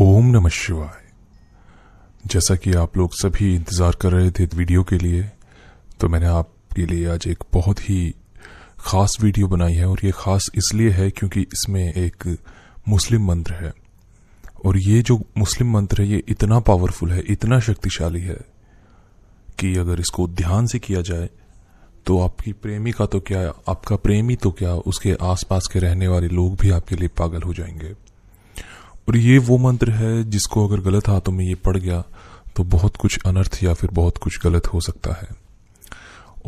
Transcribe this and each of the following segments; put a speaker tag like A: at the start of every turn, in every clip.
A: ओम नमः शिवाय जैसा कि आप लोग सभी इंतज़ार कर रहे थे वीडियो के लिए तो मैंने आपके लिए आज एक बहुत ही ख़ास वीडियो बनाई है और ये ख़ास इसलिए है क्योंकि इसमें एक मुस्लिम मंत्र है और ये जो मुस्लिम मंत्र है ये इतना पावरफुल है इतना शक्तिशाली है कि अगर इसको ध्यान से किया जाए तो आपकी प्रेमिका तो क्या आपका प्रेमी तो क्या उसके आसपास के रहने वाले लोग भी आपके लिए पागल हो जाएंगे और ये वो मंत्र है जिसको अगर गलत हाथों में ये पड़ गया तो बहुत कुछ अनर्थ या फिर बहुत कुछ गलत हो सकता है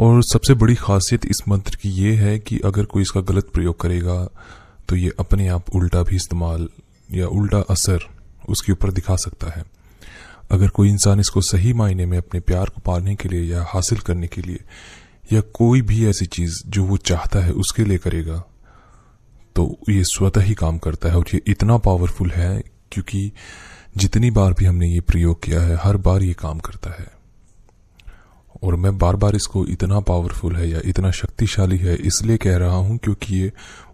A: और सबसे बड़ी खासियत इस मंत्र की ये है कि अगर कोई इसका गलत प्रयोग करेगा तो ये अपने आप उल्टा भी इस्तेमाल या उल्टा असर उसके ऊपर दिखा सकता है अगर कोई इंसान इसको सही मायने में अपने प्यार को पाने के लिए या हासिल करने के लिए या कोई भी ऐसी चीज़ जो वो चाहता है उसके लिए करेगा तो ये स्वतः ही काम करता है और ये इतना पावरफुल है क्योंकि जितनी बार भी हमने ये प्रयोग किया है हर बार ये काम करता है और मैं बार बार इसको इतना पावरफुल है या इतना शक्तिशाली है इसलिए कह रहा हूं क्योंकि ये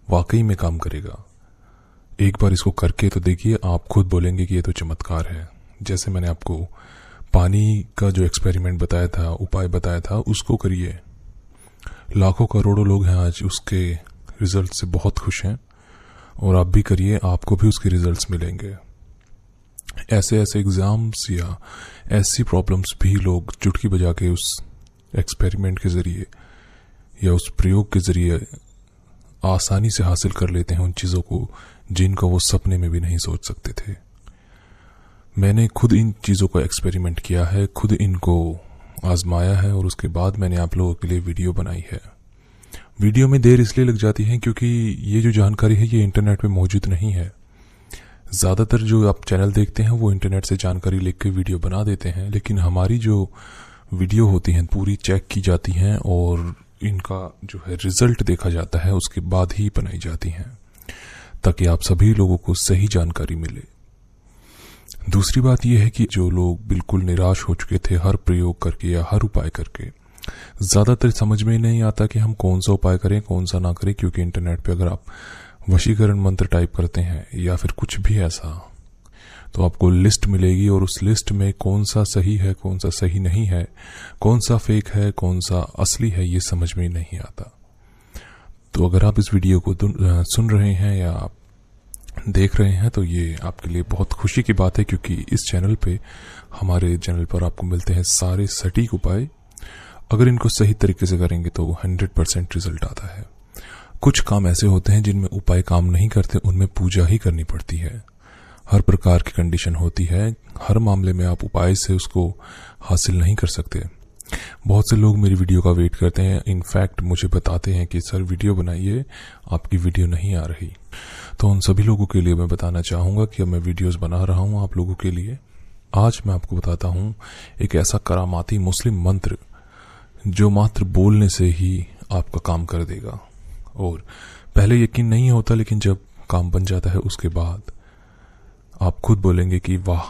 A: वाकई में काम करेगा एक बार इसको करके तो देखिए आप खुद बोलेंगे कि ये तो चमत्कार है जैसे मैंने आपको पानी का जो एक्सपेरिमेंट बताया था उपाय बताया था उसको करिए लाखों करोड़ों लोग हैं आज उसके रिज़ल्ट से बहुत खुश हैं और आप भी करिए आपको भी उसके रिज़ल्ट मिलेंगे ऐसे ऐसे एग्ज़ाम्स या ऐसी प्रॉब्लम्स भी लोग चुटकी बजा के उस एक्सपेरिमेंट के ज़रिए या उस प्रयोग के ज़रिए आसानी से हासिल कर लेते हैं उन चीज़ों को जिनका वो सपने में भी नहीं सोच सकते थे मैंने खुद इन चीज़ों का एक्सपेरिमेंट किया है खुद इनको आजमाया है और उसके बाद मैंने आप लोगों के लिए वीडियो बनाई है वीडियो में देर इसलिए लग जाती है क्योंकि ये जो जानकारी है ये इंटरनेट पे मौजूद नहीं है ज़्यादातर जो आप चैनल देखते हैं वो इंटरनेट से जानकारी लिख के वीडियो बना देते हैं लेकिन हमारी जो वीडियो होती हैं पूरी चेक की जाती हैं और इनका जो है रिजल्ट देखा जाता है उसके बाद ही बनाई जाती हैं ताकि आप सभी लोगों को सही जानकारी मिले दूसरी बात यह है कि जो लोग बिल्कुल निराश हो चुके थे हर प्रयोग करके या हर उपाय करके ज़्यादातर समझ में नहीं आता कि हम कौन सा उपाय करें कौन सा ना करें क्योंकि इंटरनेट पे अगर आप वशीकरण मंत्र टाइप करते हैं या फिर कुछ भी ऐसा तो आपको लिस्ट मिलेगी और उस लिस्ट में कौन सा सही है कौन सा सही नहीं है कौन सा फेक है कौन सा असली है ये समझ में नहीं आता तो अगर आप इस वीडियो को सुन रहे हैं या आप देख रहे हैं तो ये आपके लिए बहुत खुशी की बात है क्योंकि इस चैनल पे हमारे चैनल पर आपको मिलते हैं सारे सटीक उपाय अगर इनको सही तरीके से करेंगे तो हंड्रेड परसेंट रिजल्ट आता है कुछ काम ऐसे होते हैं जिनमें उपाय काम नहीं करते उनमें पूजा ही करनी पड़ती है हर प्रकार की कंडीशन होती है हर मामले में आप उपाय से उसको हासिल नहीं कर सकते बहुत से लोग मेरी वीडियो का वेट करते हैं इनफैक्ट मुझे बताते हैं कि सर वीडियो बनाइए आपकी वीडियो नहीं आ रही तो उन सभी लोगों के लिए मैं बताना चाहूंगा कि अब मैं वीडियोस बना रहा हूं आप लोगों के लिए आज मैं आपको बताता हूँ एक ऐसा करामाती मुस्लिम मंत्र जो मात्र बोलने से ही आपका काम कर देगा और पहले यकीन नहीं होता लेकिन जब काम बन जाता है उसके बाद आप खुद बोलेंगे कि वाह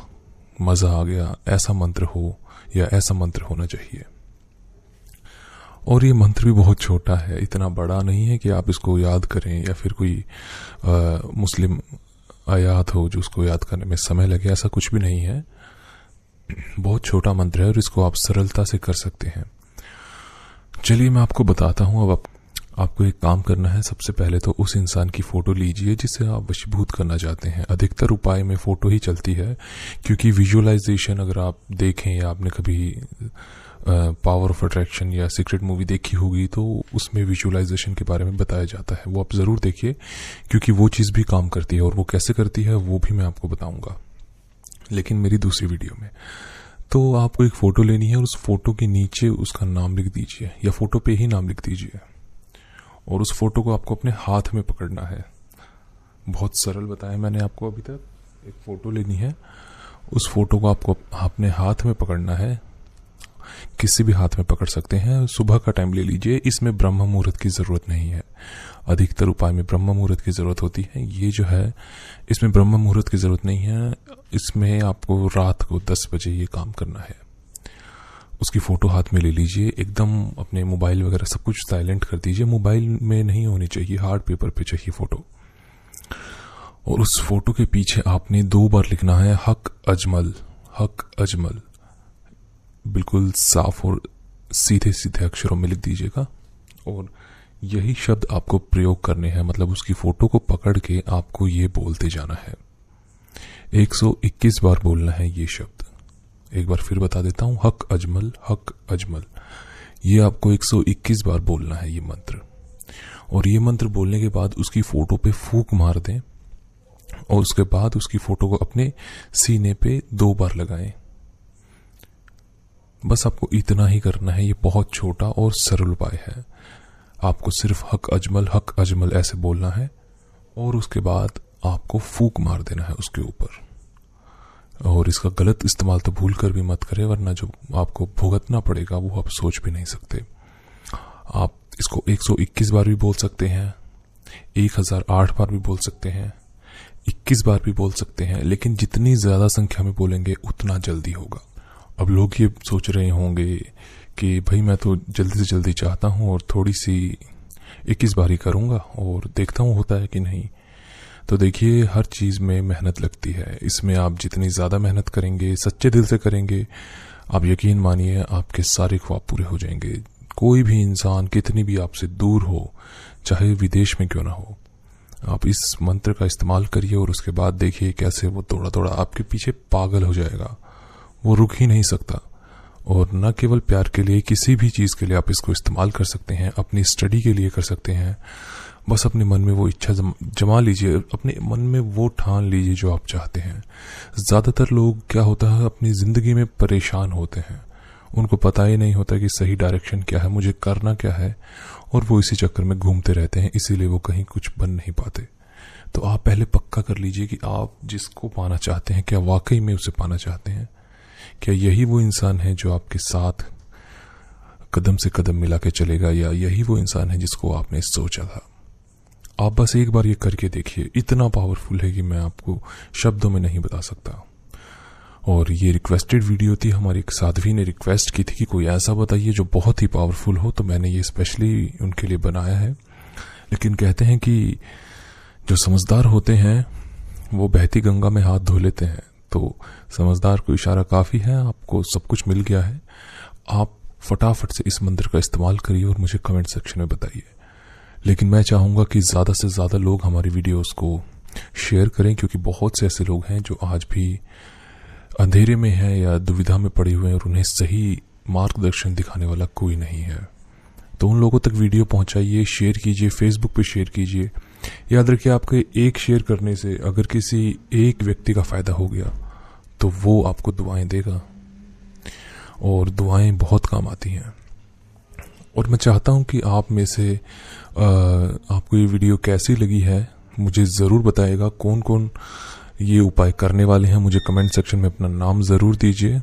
A: मज़ा आ गया ऐसा मंत्र हो या ऐसा मंत्र होना चाहिए और ये मंत्र भी बहुत छोटा है इतना बड़ा नहीं है कि आप इसको याद करें या फिर कोई आ, मुस्लिम आयात हो जो उसको याद करने में समय लगे ऐसा कुछ भी नहीं है बहुत छोटा मंत्र है और इसको आप सरलता से कर सकते हैं चलिए मैं आपको बताता हूँ अब आप, आपको एक काम करना है सबसे पहले तो उस इंसान की फ़ोटो लीजिए जिसे आप वशीभूत करना चाहते हैं अधिकतर उपाय में फ़ोटो ही चलती है क्योंकि विजुअलाइजेशन अगर आप देखें या आपने कभी पावर ऑफ अट्रैक्शन या सीक्रेट मूवी देखी होगी तो उसमें विजुअलाइजेशन के बारे में बताया जाता है वो आप ज़रूर देखिए क्योंकि वो चीज़ भी काम करती है और वो कैसे करती है वो भी मैं आपको बताऊंगा लेकिन मेरी दूसरी वीडियो में तो आपको एक फ़ोटो लेनी है और उस फ़ोटो के नीचे उसका नाम लिख दीजिए या फ़ोटो पे ही नाम लिख दीजिए और उस फ़ोटो को आपको अपने हाथ में पकड़ना है बहुत सरल बताया मैंने आपको अभी तक एक फ़ोटो लेनी है उस फ़ोटो को आपको अपने हाथ में पकड़ना है किसी भी हाथ में पकड़ सकते हैं सुबह का टाइम ले लीजिए इसमें ब्रह्म मुहूर्त की ज़रूरत नहीं है अधिकतर उपाय में ब्रह्म मुहूर्त की ज़रूरत होती है ये जो है इसमें ब्रह्म मुहूर्त की ज़रूरत नहीं है इसमें आपको रात को दस बजे ये काम करना है उसकी फ़ोटो हाथ में ले लीजिए एकदम अपने मोबाइल वगैरह सब कुछ साइलेंट कर दीजिए मोबाइल में नहीं होनी चाहिए हार्ड पेपर पे चाहिए फ़ोटो और उस फोटो के पीछे आपने दो बार लिखना है हक अजमल हक अजमल बिल्कुल साफ और सीधे सीधे अक्षरों में लिख दीजिएगा और यही शब्द आपको प्रयोग करने हैं मतलब उसकी फोटो को पकड़ के आपको ये बोलते जाना है 121 बार बोलना है ये शब्द एक बार फिर बता देता हूं हक अजमल हक अजमल ये आपको 121 बार बोलना है ये मंत्र और ये मंत्र बोलने के बाद उसकी फोटो पे फूक मार दें और उसके बाद उसकी फोटो को अपने सीने पे दो बार लगाएं बस आपको इतना ही करना है ये बहुत छोटा और सरल उपाय है आपको सिर्फ हक अजमल हक अजमल ऐसे बोलना है और उसके बाद आपको फूक मार देना है उसके ऊपर और इसका गलत इस्तेमाल तो भूल कर भी मत करें वरना जो आपको भुगतना पड़ेगा वो आप सोच भी नहीं सकते आप इसको 121 बार भी बोल सकते हैं 1008 बार भी बोल सकते हैं 21 बार भी बोल सकते हैं लेकिन जितनी ज़्यादा संख्या में बोलेंगे उतना जल्दी होगा अब लोग ये सोच रहे होंगे कि भाई मैं तो जल्दी से जल्दी चाहता हूँ और थोड़ी सी इक्कीस बारी करूँगा और देखता हूँ होता है कि नहीं तो देखिए हर चीज़ में मेहनत लगती है इसमें आप जितनी ज़्यादा मेहनत करेंगे सच्चे दिल से करेंगे आप यकीन मानिए आपके सारे ख्वाब पूरे हो जाएंगे कोई भी इंसान कितनी भी आपसे दूर हो चाहे विदेश में क्यों ना हो आप इस मंत्र का इस्तेमाल करिए और उसके बाद देखिए कैसे वो थोड़ा थोड़ा आपके पीछे पागल हो जाएगा वो रुक ही नहीं सकता और न केवल प्यार के लिए किसी भी चीज़ के लिए आप इसको इस्तेमाल कर सकते हैं अपनी स्टडी के लिए कर सकते हैं बस अपने मन में वो इच्छा जमा लीजिए अपने मन में वो ठान लीजिए जो आप चाहते हैं ज़्यादातर लोग क्या होता है अपनी ज़िंदगी में परेशान होते हैं उनको पता ही नहीं होता कि सही डायरेक्शन क्या है मुझे करना क्या है और वो इसी चक्कर में घूमते रहते हैं इसीलिए वो कहीं कुछ बन नहीं पाते तो आप पहले पक्का कर लीजिए कि आप जिसको पाना चाहते हैं क्या वाकई में उसे पाना चाहते हैं क्या यही वो इंसान है जो आपके साथ कदम से कदम मिला के चलेगा या यही वो इंसान है जिसको आपने सोचा था आप बस एक बार ये करके देखिए इतना पावरफुल है कि मैं आपको शब्दों में नहीं बता सकता और ये रिक्वेस्टेड वीडियो थी हमारी एक साध्वी ने रिक्वेस्ट की थी कि कोई ऐसा बताइए जो बहुत ही पावरफुल हो तो मैंने ये स्पेशली उनके लिए बनाया है लेकिन कहते हैं कि जो समझदार होते हैं वो बहती गंगा में हाथ धो लेते हैं तो समझदार को इशारा काफ़ी है आपको सब कुछ मिल गया है आप फटाफट से इस मंदिर का इस्तेमाल करिए और मुझे कमेंट सेक्शन में बताइए लेकिन मैं चाहूँगा कि ज़्यादा से ज़्यादा लोग हमारी वीडियोस को शेयर करें क्योंकि बहुत से ऐसे लोग हैं जो आज भी अंधेरे में हैं या दुविधा में पड़े हुए हैं और उन्हें सही मार्गदर्शन दिखाने वाला कोई नहीं है तो उन लोगों तक वीडियो पहुंचाइए शेयर कीजिए फेसबुक पे शेयर कीजिए याद रखिए आपके एक शेयर करने से अगर किसी एक व्यक्ति का फायदा हो गया तो वो आपको दुआएं देगा और दुआएं बहुत काम आती हैं और मैं चाहता हूं कि आप में से आपको ये वीडियो कैसी लगी है मुझे ज़रूर बताएगा कौन कौन ये उपाय करने वाले हैं मुझे कमेंट सेक्शन में अपना नाम ज़रूर दीजिए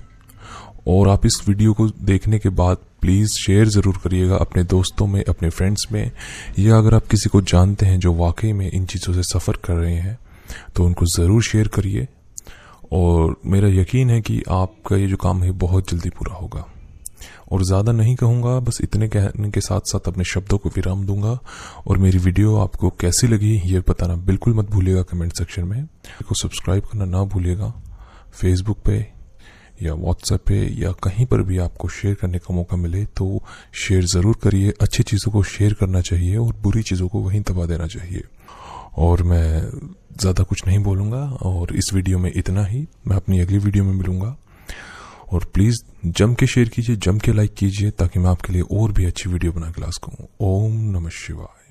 A: और आप इस वीडियो को देखने के बाद प्लीज़ शेयर ज़रूर करिएगा अपने दोस्तों में अपने फ्रेंड्स में या अगर आप किसी को जानते हैं जो वाकई में इन चीज़ों से सफ़र कर रहे हैं तो उनको ज़रूर शेयर करिए और मेरा यकीन है कि आपका ये जो काम है बहुत जल्दी पूरा होगा और ज़्यादा नहीं कहूँगा बस इतने कहने के साथ साथ अपने शब्दों को विराम दूंगा और मेरी वीडियो आपको कैसी लगी ये बताना बिल्कुल मत भूलिएगा कमेंट सेक्शन में को सब्सक्राइब करना ना भूलिएगा फेसबुक पे या व्हाट्सएप पे या कहीं पर भी आपको शेयर करने का मौका मिले तो शेयर ज़रूर करिए अच्छी चीज़ों को शेयर करना चाहिए और बुरी चीज़ों को वहीं दबा देना चाहिए और मैं ज़्यादा कुछ नहीं बोलूँगा और इस वीडियो में इतना ही मैं अपनी अगली वीडियो में मिलूँगा और प्लीज़ जम के शेयर कीजिए जम के लाइक कीजिए ताकि मैं आपके लिए और भी अच्छी वीडियो बना के ला सकूँ ओम नमः शिवाय